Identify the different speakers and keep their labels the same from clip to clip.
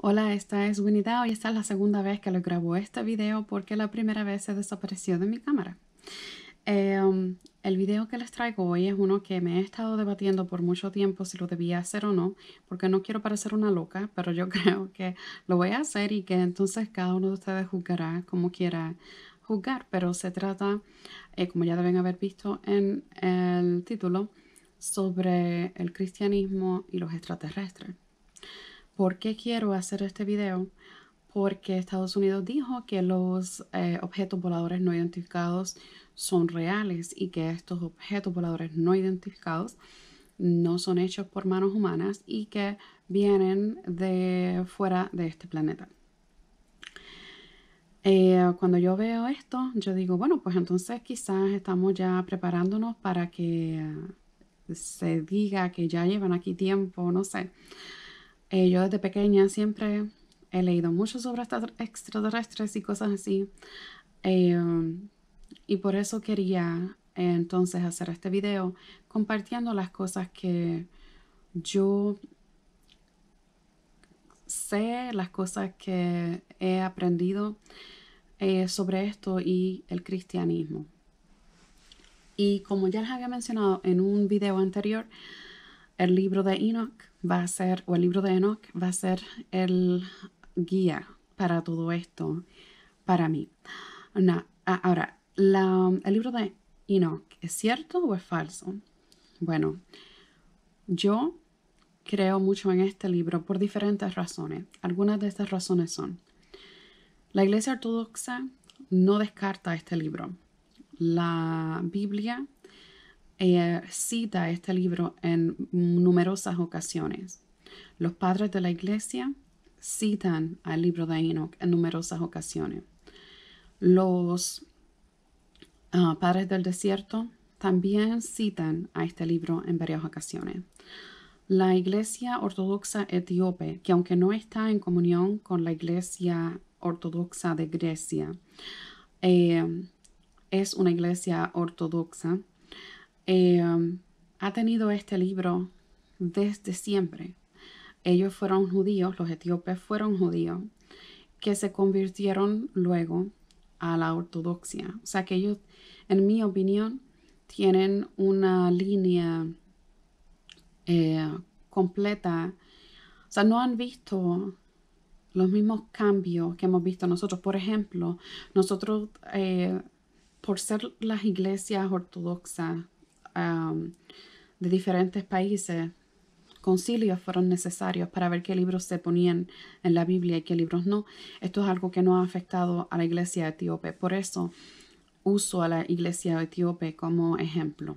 Speaker 1: Hola, esta es Dao y esta es la segunda vez que les grabo este video porque la primera vez se desapareció de mi cámara. Em, el video que les traigo hoy es uno que me he estado debatiendo por mucho tiempo si lo debía hacer o no, porque no quiero parecer una loca, pero yo creo que lo voy a hacer y que entonces cada uno de ustedes juzgará como quiera juzgar, pero se trata, eh, como ya deben haber visto en el título, sobre el cristianismo y los extraterrestres. ¿Por qué quiero hacer este video? Porque Estados Unidos dijo que los eh, objetos voladores no identificados son reales y que estos objetos voladores no identificados no son hechos por manos humanas y que vienen de fuera de este planeta. Eh, cuando yo veo esto, yo digo, bueno, pues entonces quizás estamos ya preparándonos para que se diga que ya llevan aquí tiempo, no sé. Eh, yo desde pequeña siempre he leído mucho sobre extraterrestres y cosas así. Eh, y por eso quería eh, entonces hacer este video compartiendo las cosas que yo sé, las cosas que he aprendido sobre esto y el cristianismo. Y como ya les había mencionado en un video anterior, el libro de Enoch va a ser, o el libro de Enoch va a ser el guía para todo esto, para mí. ahora, el libro de Enoch, ¿es cierto o es falso? Bueno, yo creo mucho en este libro por diferentes razones. Algunas de estas razones son, la Iglesia Ortodoxa no descarta este libro. La Biblia eh, cita este libro en numerosas ocasiones. Los padres de la iglesia citan al libro de Enoch en numerosas ocasiones. Los ah, padres del desierto también citan a este libro en varias ocasiones. La iglesia ortodoxa etíope, que aunque no está en comunión con la iglesia ortodoxa de Grecia, eh, es una iglesia ortodoxa eh, um, ha tenido este libro desde siempre. Ellos fueron judíos, los etíopes fueron judíos, que se convirtieron luego a la ortodoxia. O sea que ellos, en mi opinión, tienen una línea eh, completa. O sea, no han visto los mismos cambios que hemos visto nosotros. Por ejemplo, nosotros, eh, por ser las iglesias ortodoxas, de diferentes países, concilios fueron necesarios para ver qué libros se ponían en la Biblia y qué libros no. Esto es algo que no ha afectado a la iglesia etíope. Por eso uso a la iglesia etíope como ejemplo.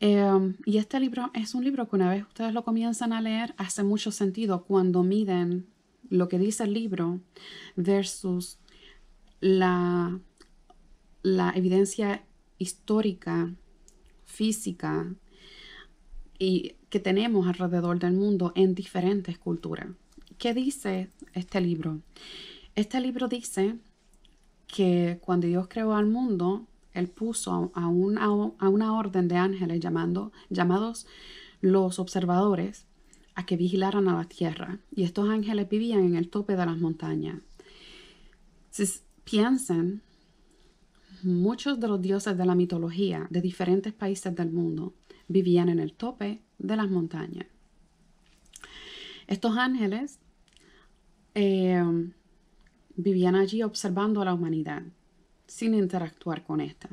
Speaker 1: Em, y este libro es un libro que una vez ustedes lo comienzan a leer, hace mucho sentido cuando miden lo que dice el libro versus la, la evidencia histórica, física y que tenemos alrededor del mundo en diferentes culturas. ¿Qué dice este libro? Este libro dice que cuando Dios creó al mundo, Él puso a una, a una orden de ángeles llamando, llamados los observadores a que vigilaran a la tierra. Y estos ángeles vivían en el tope de las montañas. Si piensan, Muchos de los dioses de la mitología de diferentes países del mundo vivían en el tope de las montañas. Estos ángeles eh, vivían allí observando a la humanidad sin interactuar con ésta.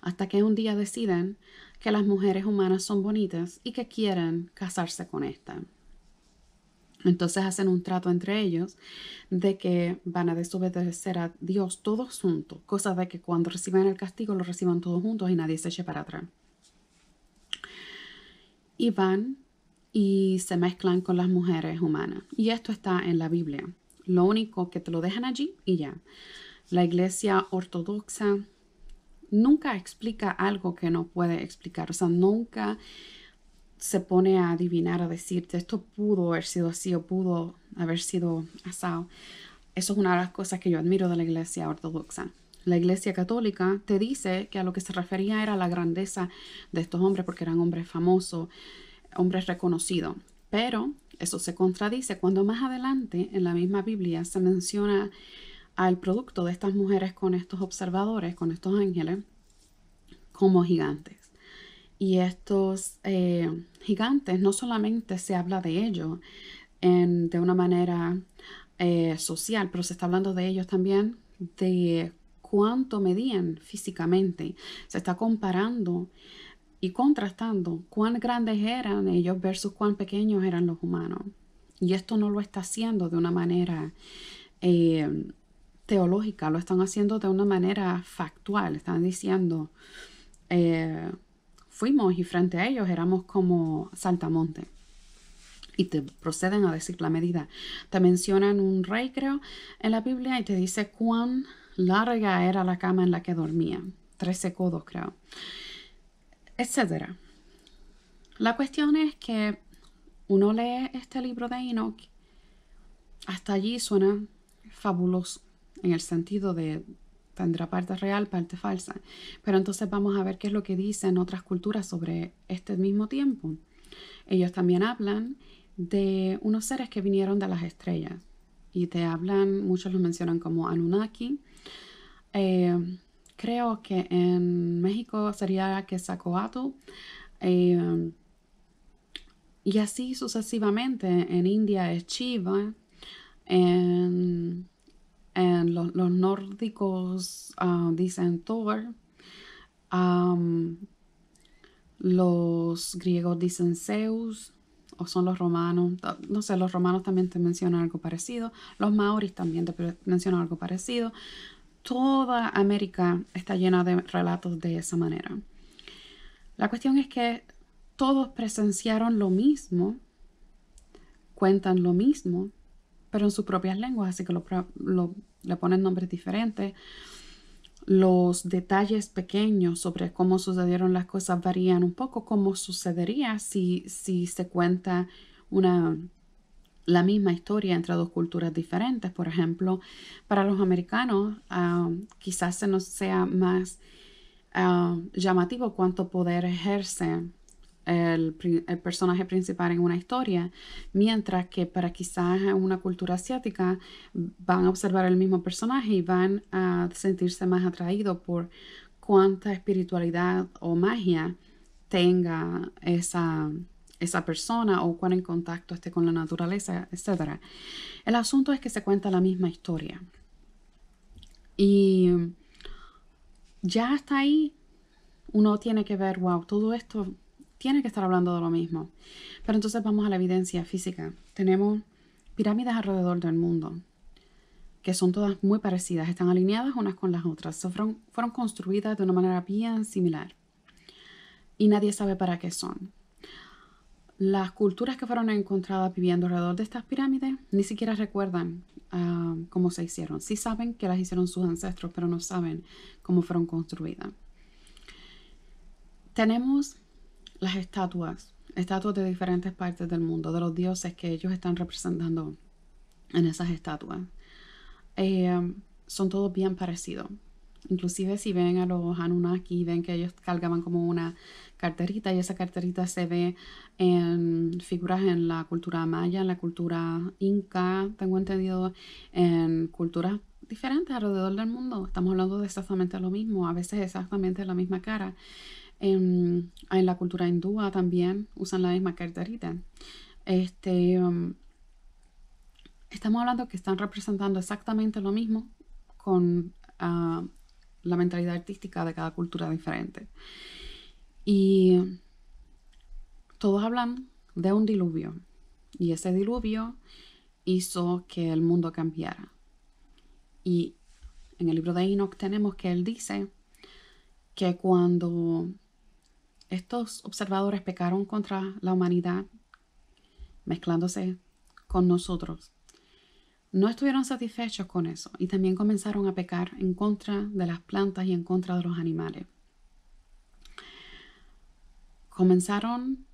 Speaker 1: Hasta que un día deciden que las mujeres humanas son bonitas y que quieran casarse con ésta. Entonces hacen un trato entre ellos de que van a desobedecer a Dios todos juntos, cosa de que cuando reciban el castigo lo reciban todos juntos y nadie se eche para atrás. Y van y se mezclan con las mujeres humanas. Y esto está en la Biblia. Lo único que te lo dejan allí y ya. La iglesia ortodoxa nunca explica algo que no puede explicar. O sea, nunca se pone a adivinar, a decirte, esto pudo haber sido así o pudo haber sido asado. Eso es una de las cosas que yo admiro de la iglesia ortodoxa. La iglesia católica te dice que a lo que se refería era la grandeza de estos hombres, porque eran hombres famosos, hombres reconocidos. Pero eso se contradice cuando más adelante en la misma Biblia se menciona al producto de estas mujeres con estos observadores, con estos ángeles, como gigantes y estos eh, gigantes, no solamente se habla de ellos en, de una manera eh, social, pero se está hablando de ellos también de cuánto medían físicamente. Se está comparando y contrastando cuán grandes eran ellos versus cuán pequeños eran los humanos. Y esto no lo está haciendo de una manera eh, teológica, lo están haciendo de una manera factual. Están diciendo, fuimos y frente a ellos éramos como saltamonte. Y te proceden a decir la medida. Te mencionan un rey, creo, en la Biblia y te dice cuán larga era la cama en la que dormía. 13 codos, creo. Etcétera. La cuestión es que uno lee este libro de Enoch, hasta allí suena fabuloso, en el sentido de tendrá parte real, parte falsa. Pero entonces vamos a ver qué es lo que dicen otras culturas sobre este mismo tiempo. Ellos también hablan de unos seres que vinieron de las estrellas y te hablan, muchos los mencionan como Anunnaki. Eh, creo que en México sería Quetzalcoatl. Eh, y así sucesivamente. En India es Shiva. En los, nórdicos ah, dicen Thor. los griegos dicen Zeus. O son los romanos. Ah, no sé, los romanos también te mencionan algo parecido. Los maoris también te mencionan algo parecido. Toda América está llena de relatos de esa manera. La cuestión es que todos presenciaron lo mismo, cuentan lo mismo, pero en sus propias lenguas, así que le ponen nombres diferentes. Los detalles pequeños sobre cómo sucedieron las cosas varían un poco, como sucedería si, se cuenta una, la misma historia entre dos culturas diferentes. Por ejemplo, para los americanos ah, quizás se nos sea más ah, llamativo cuánto poder ejerce el, personaje principal en una historia, mientras que para quizás una cultura asiática van a observar el mismo personaje y van a sentirse más atraídos por cuánta espiritualidad o magia tenga esa, esa persona o cuán en contacto esté con la naturaleza, etc. El asunto es que se cuenta la misma historia. Y ya hasta ahí uno tiene que ver, wow, todo esto tiene que estar hablando de lo mismo. Pero entonces vamos a la evidencia física. Tenemos pirámides alrededor del mundo, que son todas muy parecidas, están alineadas unas con las otras, fueron, construidas de una manera bien similar y nadie sabe para qué son. Las culturas que fueron encontradas viviendo alrededor de estas pirámides ni siquiera recuerdan ah, cómo se hicieron. Sí saben que las hicieron sus ancestros, pero no saben cómo fueron construidas. Tenemos las estatuas, estatuas de diferentes partes del mundo, de los dioses que ellos están representando en esas estatuas. Eh, son todos bien parecidos. Inclusive si ven a los Anunnaki, ven que ellos cargaban como una carterita y esa carterita se ve en figuras en la cultura maya, en la cultura inca, tengo entendido, en culturas diferentes alrededor del mundo. Estamos hablando de exactamente lo mismo, a veces exactamente la misma cara. En, en la cultura hindúa ah, también usan la misma carterita. Este, um, estamos hablando que están representando exactamente lo mismo con ah, la mentalidad artística de cada cultura diferente. Y todos hablan de un diluvio. Y ese diluvio hizo que el mundo cambiara. Y en el libro de Enoch tenemos que él dice que cuando estos observadores pecaron contra la humanidad, mezclándose con nosotros. No estuvieron satisfechos con eso y también comenzaron a pecar en contra de las plantas y en contra de los animales. Comenzaron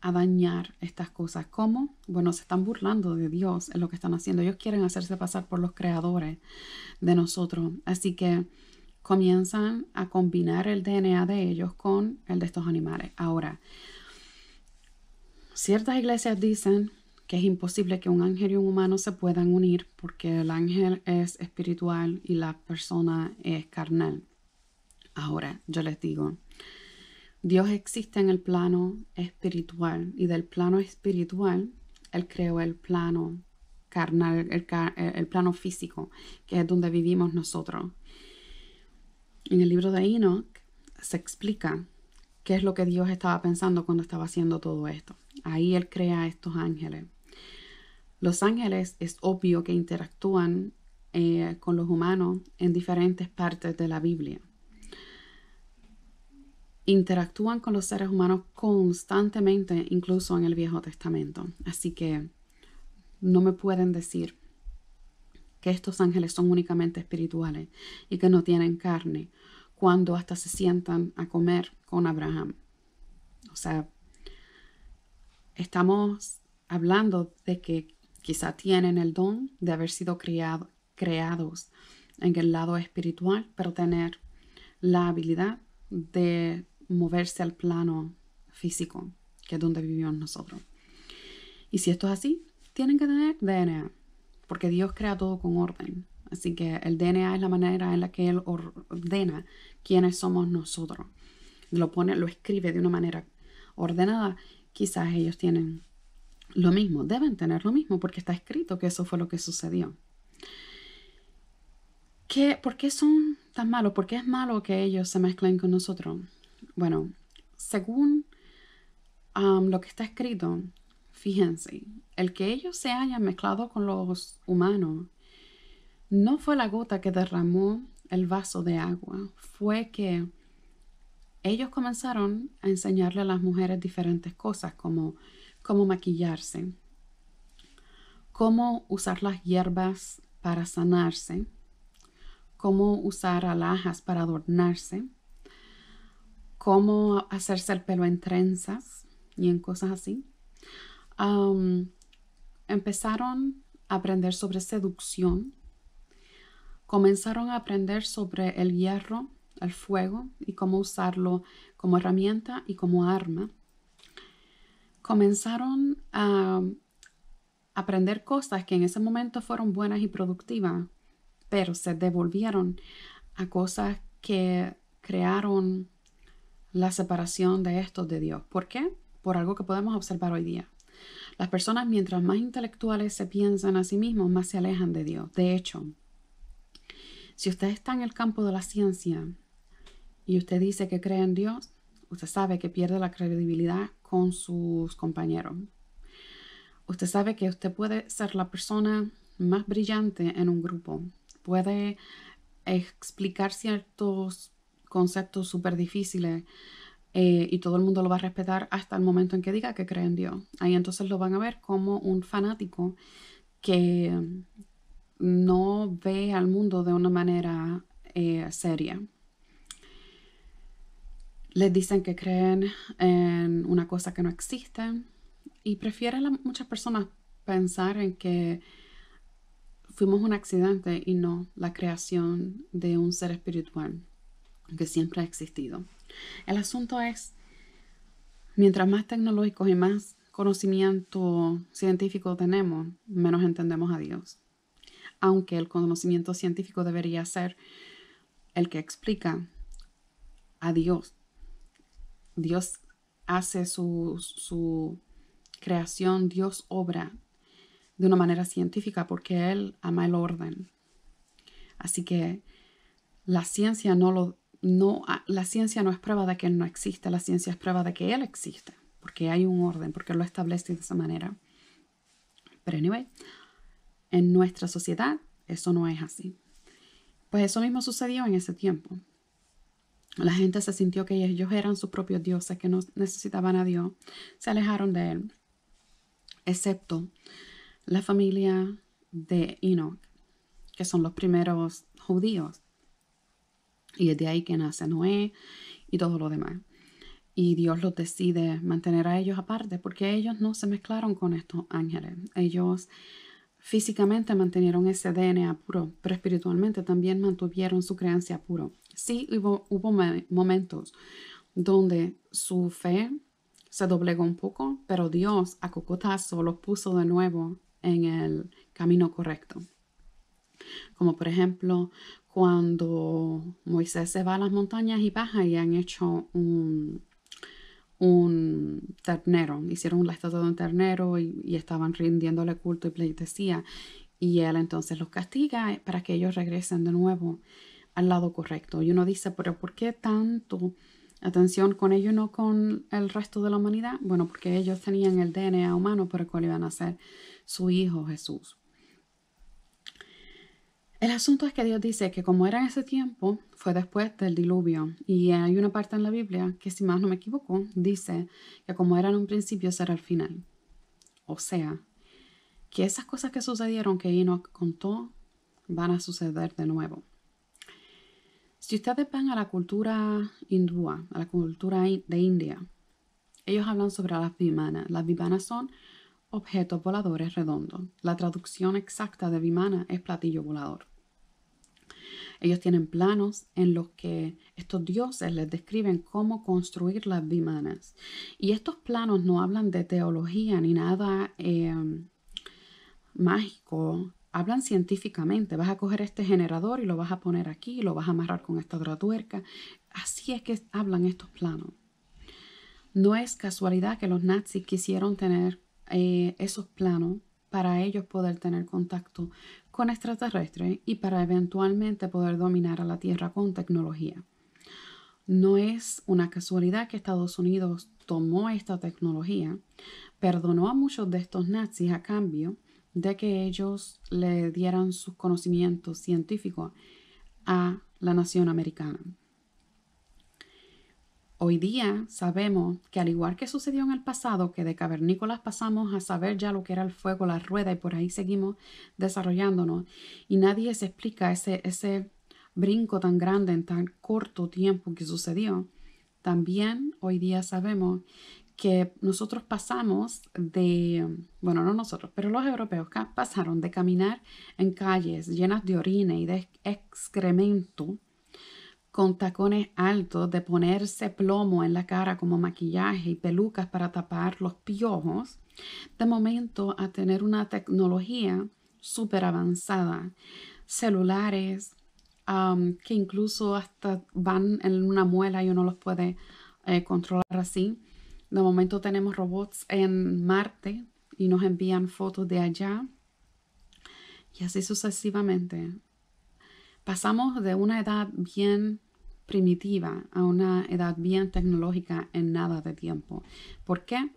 Speaker 1: a dañar estas cosas. ¿Cómo? Bueno, se están burlando de Dios en lo que están haciendo. Ellos quieren hacerse pasar por los creadores de nosotros. Así que comienzan a combinar el DNA de ellos con el de estos animales. Ahora, ciertas iglesias dicen que es imposible que un ángel y un humano se puedan unir porque el ángel es espiritual y la persona es carnal. Ahora, yo les digo, Dios existe en el plano espiritual y del plano espiritual, Él creó el plano carnal, el, plano físico, que es donde vivimos nosotros. En el libro de Enoch se explica qué es lo que Dios estaba pensando cuando estaba haciendo todo esto. Ahí Él crea estos ángeles. Los ángeles es obvio que interactúan eh, con los humanos en diferentes partes de la Biblia. Interactúan con los seres humanos constantemente, incluso en el Viejo Testamento. Así que no me pueden decir que estos ángeles son únicamente espirituales y que no tienen carne, cuando hasta se sientan a comer con Abraham. O sea, estamos hablando de que quizá tienen el don de haber sido creados en el lado espiritual, pero tener la habilidad de moverse al plano físico, que es donde vivimos nosotros. Y si esto es así, tienen que tener DNA porque Dios crea todo con orden. Así que el DNA es la manera en la que Él ordena quiénes somos nosotros. Lo pone, lo escribe de una manera ordenada. Quizás ellos tienen lo mismo, deben tener lo mismo, porque está escrito que eso fue lo que sucedió. ¿Qué, ¿Por qué son tan malos? ¿Por qué es malo que ellos se mezclen con nosotros? Bueno, según um, lo que está escrito, Fíjense, el que ellos se hayan mezclado con los humanos no fue la gota que derramó el vaso de agua, fue que ellos comenzaron a enseñarle a las mujeres diferentes cosas como cómo maquillarse, cómo usar las hierbas para sanarse, cómo usar alhajas para adornarse, cómo hacerse el pelo en trenzas y en cosas así empezaron a aprender sobre seducción, comenzaron a aprender sobre el hierro, el fuego y cómo usarlo como herramienta y como arma. Comenzaron a aprender cosas que en ese momento fueron buenas y productivas, pero se devolvieron a cosas que crearon la separación de estos de Dios. ¿Por qué? Por algo que podemos observar hoy día. Las personas mientras más intelectuales se piensan a sí mismos, más se alejan de Dios. De hecho, si usted está en el campo de la ciencia y usted dice que cree en Dios, usted sabe que pierde la credibilidad con sus compañeros. Usted sabe que usted puede ser la persona más brillante en un grupo. Puede explicar ciertos conceptos súper difíciles eh, y todo el mundo lo va a respetar hasta el momento en que diga que cree en Dios. Ahí entonces lo van a ver como un fanático que no ve al mundo de una manera eh, seria. Les dicen que creen en una cosa que no existe y prefieren muchas personas pensar en que fuimos un accidente y no la creación de un ser espiritual que siempre ha existido. El asunto es, mientras más tecnológicos y más conocimiento científico tenemos, menos entendemos a Dios. Aunque el conocimiento científico debería ser el que explica a Dios. Dios hace su, su creación, Dios obra de una manera científica porque Él ama el orden. Así que la ciencia no lo no, ah, la ciencia no es prueba de que él no existe, la ciencia es prueba de que él existe, porque hay un orden, porque lo establece de esa manera. Pero anyway, en nuestra sociedad eso no es así. Pues eso mismo sucedió en ese tiempo. La gente se sintió que ellos eran sus propios dioses, que no necesitaban a Dios, se alejaron de él, excepto la familia de Enoch, que son los primeros judíos y es de ahí que nace Noé y todo lo demás. Y Dios los decide mantener a ellos aparte porque ellos no se mezclaron con estos ángeles. Ellos físicamente mantuvieron ese DNA puro, pero espiritualmente también mantuvieron su creencia puro. Sí hubo, momentos donde su fe se doblegó un poco, pero Dios a cocotazo los puso de nuevo en el camino correcto. Como por ejemplo cuando Moisés se va a las montañas y baja y han hecho un, un ternero, hicieron la estatua de un ternero y, y, estaban rindiéndole culto y pleitesía. Y él entonces los castiga para que ellos regresen de nuevo al lado correcto. Y uno dice, pero ¿por qué tanto atención con ellos y no con el resto de la humanidad? Bueno, porque ellos tenían el DNA humano por el cual iban a ser su hijo Jesús. El asunto es que Dios dice que como era en ese tiempo, fue después del diluvio. Y hay una parte en la Biblia que, si más no me equivoco, dice que como era en un principio, será el final. O sea, que esas cosas que sucedieron que Enoch contó van a suceder de nuevo. Si ustedes van a la cultura hindúa, a la cultura de India, ellos hablan sobre las vimanas. Las vimanas son Objetos voladores redondos. La traducción exacta de Vimana es platillo volador. Ellos tienen planos en los que estos dioses les describen cómo construir las vimanas. Y estos planos no hablan de teología ni nada em, mágico. Hablan científicamente. Vas a coger este generador y lo vas a poner aquí, lo vas a amarrar con esta otra tuerca. Así es que hablan estos planos. No es casualidad que los nazis quisieron tener eh, esos planos para ellos poder tener contacto con extraterrestres y para eventualmente poder dominar a la Tierra con tecnología. No es una casualidad que Estados Unidos tomó esta tecnología, perdonó a muchos de estos nazis a cambio de que ellos le dieran sus conocimientos científicos a la nación americana. Hoy día sabemos que al igual que sucedió en el pasado, que de cavernícolas pasamos a saber ya lo que era el fuego, la rueda y por ahí seguimos desarrollándonos y nadie se explica ese, ese brinco tan grande en tan corto tiempo que sucedió, también hoy día sabemos que nosotros pasamos de, bueno, no nosotros, pero los europeos pasaron de caminar en calles llenas de orina y de excremento con tacones altos, de ponerse plomo en la cara como maquillaje y pelucas para tapar los piojos, de momento a tener una tecnología súper avanzada, celulares que incluso hasta van en una muela y uno los puede eh, controlar así. De momento tenemos robots en Marte y nos envían fotos de allá y así sucesivamente pasamos de una edad bien primitiva a una edad bien tecnológica en nada de tiempo. ¿Por qué?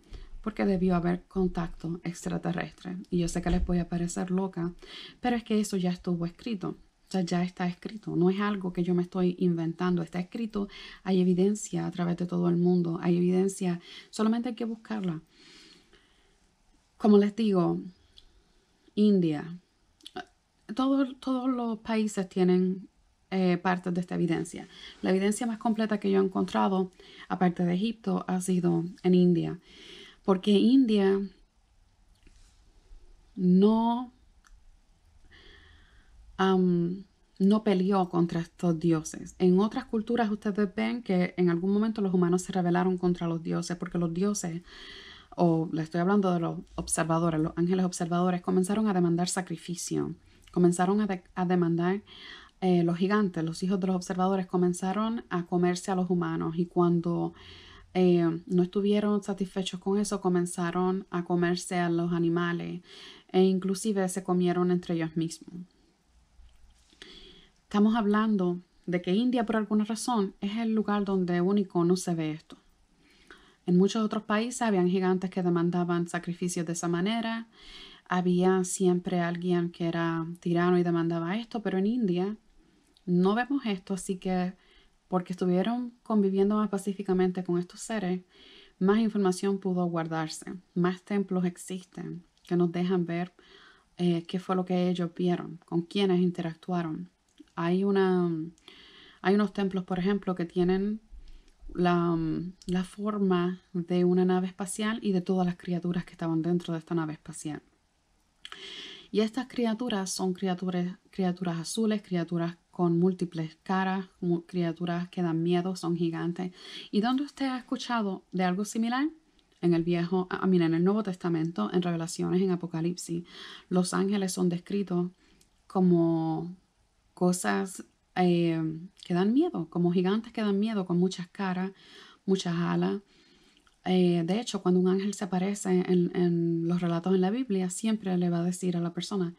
Speaker 1: Porque debió haber contacto extraterrestre. Y yo sé que les voy a parecer loca, pero es que eso ya estuvo escrito. O sea, ya está escrito. No es algo que yo me estoy inventando. Está escrito. Hay evidencia a través de todo el mundo. Hay evidencia. Solamente hay que buscarla. Como les digo, India, todos, todos los países tienen parte eh, partes de esta evidencia. La evidencia más completa que yo he encontrado, aparte de Egipto, ha sido en India. Porque India no, no peleó contra estos dioses. En otras culturas ustedes ven que en algún momento los humanos se rebelaron contra los dioses porque los dioses o le estoy hablando de los observadores, los ángeles observadores, comenzaron a demandar sacrificio comenzaron a, demandar eh, los gigantes, los hijos de los observadores, comenzaron a comerse a los humanos y cuando eh, no estuvieron satisfechos con eso, comenzaron a comerse a los animales e inclusive se comieron entre ellos mismos. Estamos hablando de que India por alguna razón es el lugar donde único no se ve esto. En muchos otros países habían gigantes que demandaban sacrificios de esa manera había siempre alguien que era tirano y demandaba esto, pero en India no vemos esto, así que porque estuvieron conviviendo más pacíficamente con estos seres, más información pudo guardarse, más templos existen que nos dejan ver eh, qué fue lo que ellos vieron, con quiénes interactuaron. Hay, una, mm, hay unos templos, por ejemplo, que tienen mm, la forma de una nave espacial y de todas las criaturas que estaban dentro de esta nave espacial. Y estas criaturas son criaturas, criaturas azules, criaturas con múltiples caras, criaturas que dan miedo, son gigantes. ¿Y dónde usted ha escuchado de algo similar? En el viejo, ah, ah, en el Nuevo Testamento, en Revelaciones, en Apocalipsis, los ángeles son descritos como cosas eh, que dan miedo, como gigantes que dan miedo, con muchas caras, muchas alas. Eh, de hecho, cuando un ángel se aparece en, los relatos en la Biblia, siempre le va a decir a la persona,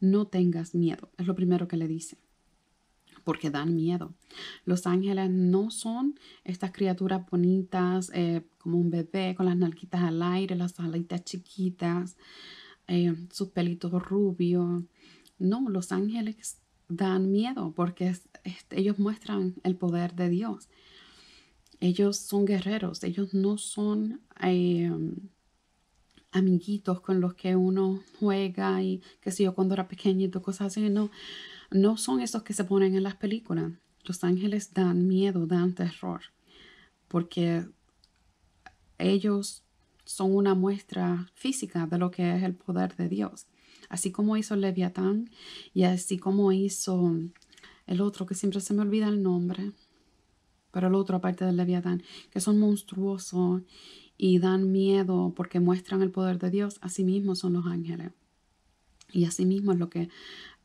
Speaker 1: no tengas miedo, es lo primero que le dice, porque dan miedo. Los ángeles no son estas criaturas bonitas, eh, como un bebé con las narquitas al aire, las alitas chiquitas, eh, sus pelitos rubios. No, los ángeles dan miedo porque ellos muestran el poder de Dios ellos son guerreros, ellos no son em, amiguitos con los que uno juega y qué sé yo cuando era pequeñito, cosas así. No, no son esos que se ponen en las películas. Los ángeles dan miedo, dan terror, porque ellos son una muestra física de lo que es el poder de Dios. Así como hizo Leviatán y así como hizo el otro que siempre se me olvida el nombre, pero el otro parte del Leviatán, que son monstruosos y dan miedo porque muestran el poder de Dios, asimismo son los ángeles. Y asimismo es lo que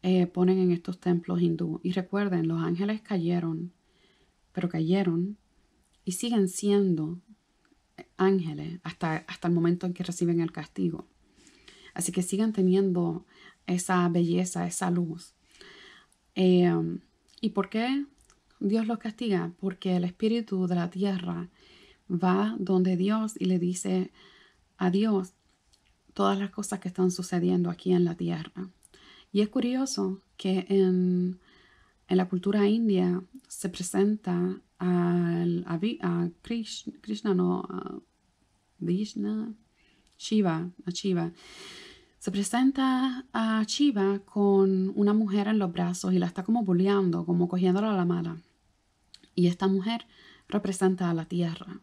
Speaker 1: eh, ponen en estos templos hindú. Y recuerden, los ángeles cayeron, pero cayeron y siguen siendo eh, ángeles hasta, hasta el momento en que reciben el castigo. Así que sigan teniendo esa belleza, esa luz. Eh, ¿Y por qué Dios los castiga porque el espíritu de la tierra va donde Dios y le dice a Dios todas las cosas que están sucediendo aquí en la tierra. Y es curioso que en, en la cultura india se presenta a, Krishna, no, a Vishna, Shiva, a Shiva. Se presenta a Shiva con una mujer en los brazos y la está como bulleando, como cogiéndola a la mala y esta mujer representa a la tierra.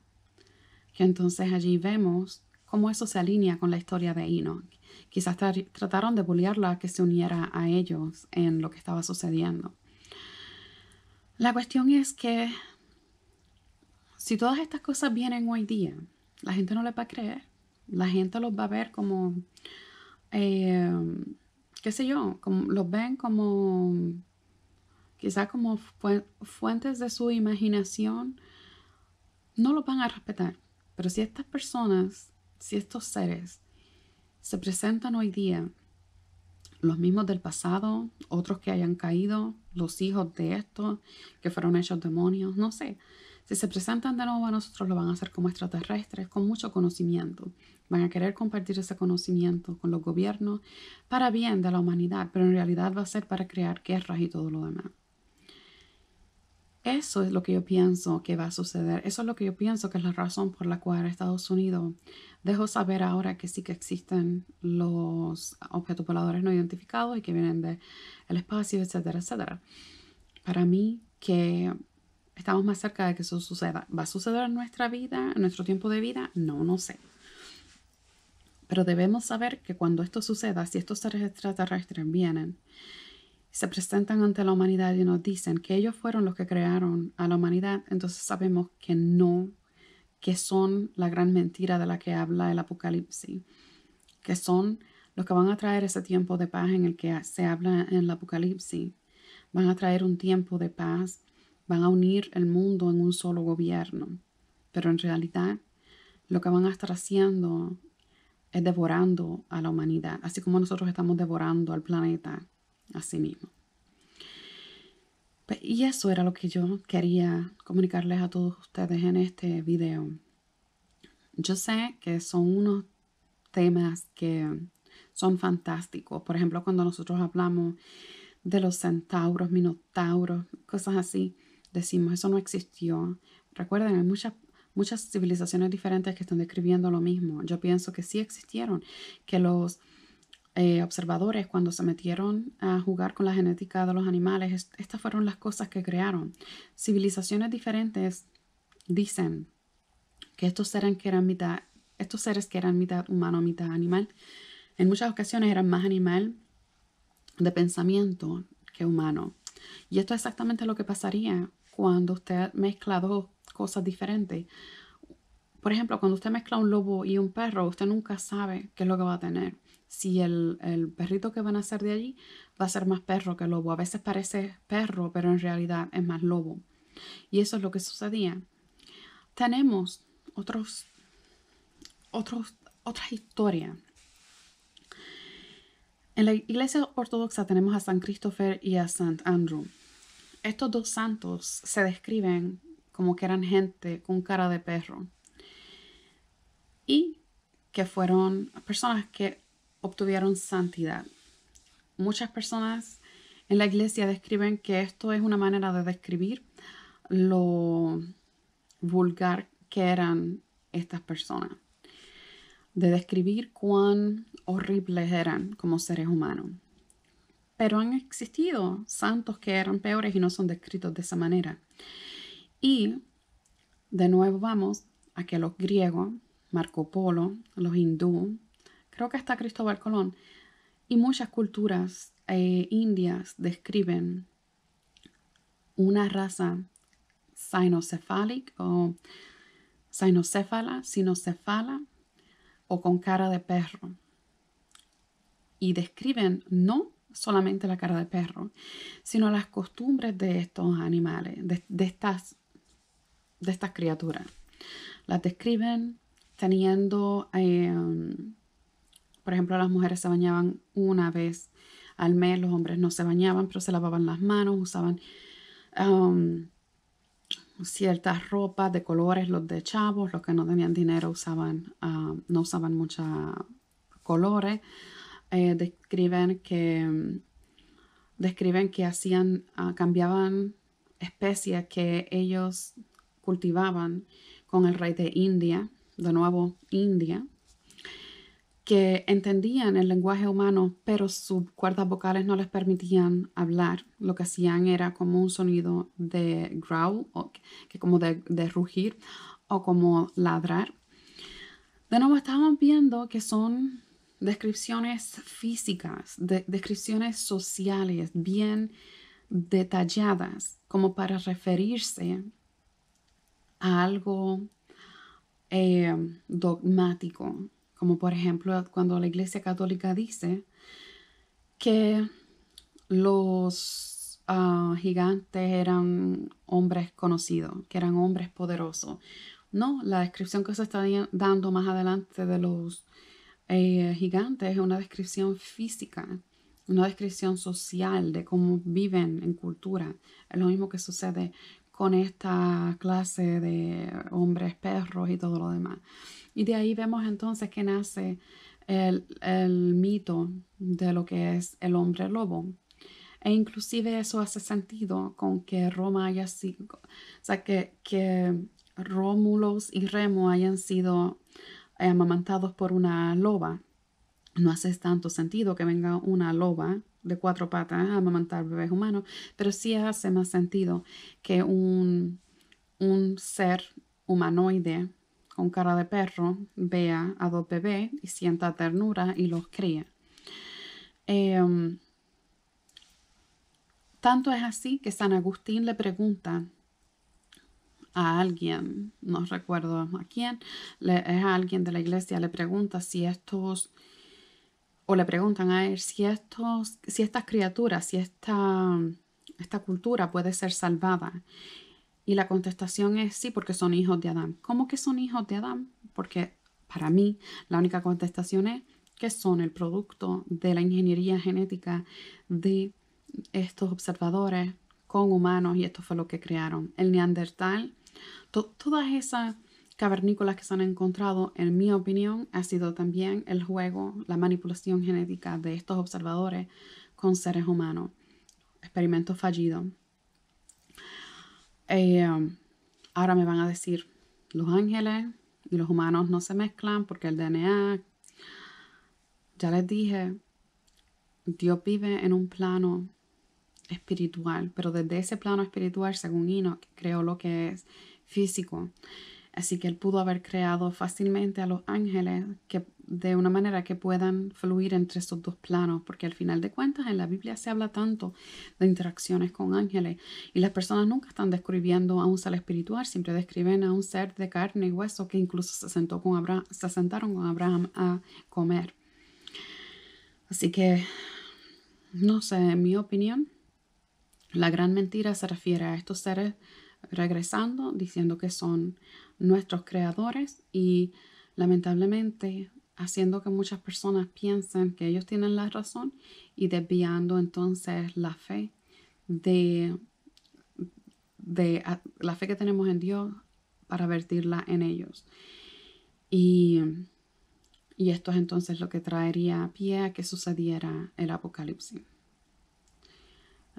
Speaker 1: Que entonces allí vemos cómo eso se alinea con la historia de Enoch. Quizás trataron de bulliarla a que se uniera a ellos en lo que estaba sucediendo. La cuestión es que si todas estas cosas vienen hoy día, la gente no le va a creer. La gente los va a ver como, eh, qué sé yo, como, los ven como quizá como fuentes de su imaginación, no lo van a respetar. Pero si estas personas, si estos seres se presentan hoy día, los mismos del pasado, otros que hayan caído, los hijos de estos que fueron hechos demonios, no sé. Si se presentan de nuevo a nosotros, lo van a hacer como extraterrestres, con mucho conocimiento. Van a querer compartir ese conocimiento con los gobiernos para bien de la humanidad, pero en realidad va a ser para crear guerras y todo lo demás. Eso es lo que yo pienso que va a suceder. Eso es lo que yo pienso que es la razón por la cual Estados Unidos dejó saber ahora que sí que existen los objetos voladores no identificados y que vienen del espacio, etcétera, etcétera. Para mí que estamos más cerca de que eso suceda. ¿Va a suceder en nuestra vida, en nuestro tiempo de vida? No, no sé. Pero debemos saber que cuando esto suceda, si estos seres extraterrestres vienen, se presentan ante la humanidad y nos dicen que ellos fueron los que crearon a la humanidad, entonces sabemos que no, que son la gran mentira de la que habla el Apocalipsis, que son los que van a traer ese tiempo de paz en el que se habla en el Apocalipsis, van a traer un tiempo de paz, van a unir el mundo en un solo gobierno, pero en realidad lo que van a estar haciendo es devorando a la humanidad, así como nosotros estamos devorando al planeta Así mismo. Pues, y eso era lo que yo quería comunicarles a todos ustedes en este video. Yo sé que son unos temas que son fantásticos. Por ejemplo, cuando nosotros hablamos de los centauros, minotauros, cosas así, decimos, eso no existió. Recuerden, hay muchas, muchas civilizaciones diferentes que están describiendo lo mismo. Yo pienso que sí existieron, que los eh, observadores cuando se metieron a jugar con la genética de los animales, estas fueron las cosas que crearon. Civilizaciones diferentes dicen que estos seres que eran mitad, estos seres que eran mitad humano, mitad animal, en muchas ocasiones eran más animal de pensamiento que humano. Y esto es exactamente lo que pasaría cuando usted mezcla dos cosas diferentes. Por ejemplo, cuando usted mezcla un lobo y un perro, usted nunca sabe qué es lo que va a tener si el, perrito que van a hacer de allí va a ser más perro que lobo. A veces parece perro, pero en realidad es más lobo. Y eso es lo que sucedía. Tenemos otros, otros, otras historias. En la iglesia ortodoxa tenemos a San Christopher y a San Andrew. Estos dos santos se describen como que eran gente con cara de perro y que fueron personas que obtuvieron santidad. Muchas personas en la iglesia describen que esto es una manera de describir lo vulgar que eran estas personas, de describir cuán horribles eran como seres humanos. Pero han existido santos que eran peores y no son descritos de esa manera. Y de nuevo vamos a que los griegos, Marco Polo, los hindúes, creo que hasta Cristóbal Colón, y muchas culturas eh, indias describen una raza sinocefálica o sinocéfala, sinocéfala o con cara de perro. Y describen no solamente la cara de perro, sino las costumbres de estos animales, de, estas, de estas criaturas. Las describen teniendo eh, por ejemplo, las mujeres se bañaban una vez al mes, los hombres no se bañaban, pero se lavaban las manos, usaban um, ciertas ropas de colores, los de chavos, los que no tenían dinero usaban, um, no usaban muchos colores. Eh, describen que describen que hacían, ah, cambiaban especies que ellos cultivaban con el rey de India, de nuevo India, que entendían el lenguaje humano, pero sus cuerdas vocales no les permitían hablar. Lo que hacían era como un sonido de growl, que como de, rugir, o como ladrar. De nuevo, estamos viendo que son descripciones físicas, descripciones sociales bien detalladas, como para referirse a algo eh, dogmático, como por ejemplo cuando la Iglesia Católica dice que los ah, gigantes eran hombres conocidos, que eran hombres poderosos. No, la descripción que se está dando más adelante de los eh, gigantes es una descripción física, una descripción social de cómo viven en cultura. Es lo mismo que sucede con esta clase de hombres perros y todo lo demás. Y de ahí vemos entonces que nace el, mito de lo que es el hombre lobo. E inclusive eso hace sentido con que Roma haya sido, o sea, que, que Rómulos y Remo hayan sido amamantados por una loba. No hace tanto sentido que venga una loba de cuatro patas a amamantar bebés humanos, pero sí hace más sentido que un, un ser humanoide con cara de perro vea a dos bebés y sienta ternura y los cría. Em, tanto es así que San Agustín le pregunta a alguien, no recuerdo a quién, le, es a alguien de la iglesia, le pregunta si estos, o le preguntan a él si estos, si estas criaturas, si esta cultura puede ser salvada. Y la contestación es sí, porque son hijos de Adán. ¿Cómo que son hijos de Adán? Porque para mí la única contestación es que son el producto de la ingeniería genética de estos observadores con humanos y esto fue lo que crearon. El neandertal, todas esas cavernícolas que se han encontrado, en mi opinión, ha sido también el juego, la manipulación genética de estos observadores con seres humanos. Experimento fallido. Eh, um, ahora me van a decir, los ángeles y los humanos no se mezclan porque el DNA, ya les dije, Dios vive en un plano espiritual, pero desde ese plano espiritual, según Enoch, creó lo que es físico. Así que él pudo haber creado fácilmente a los ángeles que de una manera que puedan fluir entre estos dos planos, porque al final de cuentas en la Biblia se habla tanto de interacciones con ángeles y las personas nunca están describiendo a un ser espiritual, siempre describen a un ser de carne y hueso que incluso se, sentó con Abraham, se sentaron con Abraham a comer. Así que, no sé, en mi opinión, la gran mentira se refiere a estos seres regresando, diciendo que son nuestros creadores y lamentablemente haciendo que muchas personas piensen que ellos tienen la razón y desviando entonces la fe de, de la fe que tenemos en Dios para vertirla en ellos. Y, y esto es entonces lo que traería a pie a que sucediera el apocalipsis.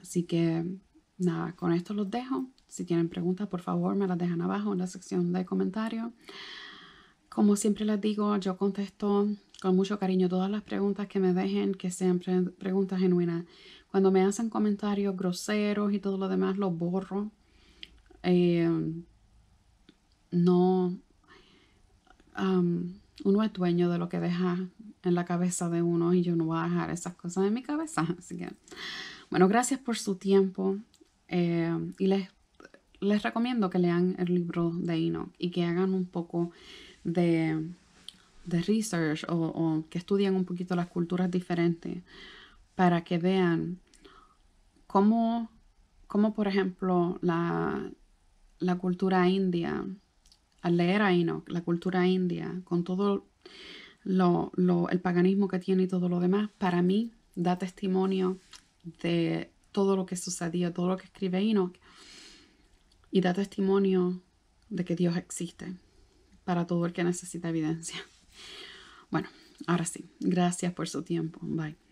Speaker 1: Así que nada, con esto los dejo. Si tienen preguntas, por favor, me las dejan abajo en la sección de comentarios. Como siempre les digo, yo contesto con mucho cariño todas las preguntas que me dejen, que sean preguntas genuinas. Cuando me hacen comentarios groseros y todo lo demás, los borro. Eh, no, uno es dueño de lo que deja en la cabeza de uno y yo no voy a dejar esas cosas en mi cabeza. Así que, bueno, gracias por su tiempo eh, y les, les recomiendo que lean el libro de Enoch y que hagan un poco de, research o, que estudien un poquito las culturas diferentes para que vean cómo, cómo por ejemplo, la, cultura india, al leer a Enoch, la cultura india, con todo lo, el paganismo que tiene y todo lo demás, para mí da testimonio de todo lo que sucedió, todo lo que escribe Enoch, y da testimonio de que Dios existe para todo el que necesita evidencia. Bueno, ahora sí, gracias por su tiempo. Bye.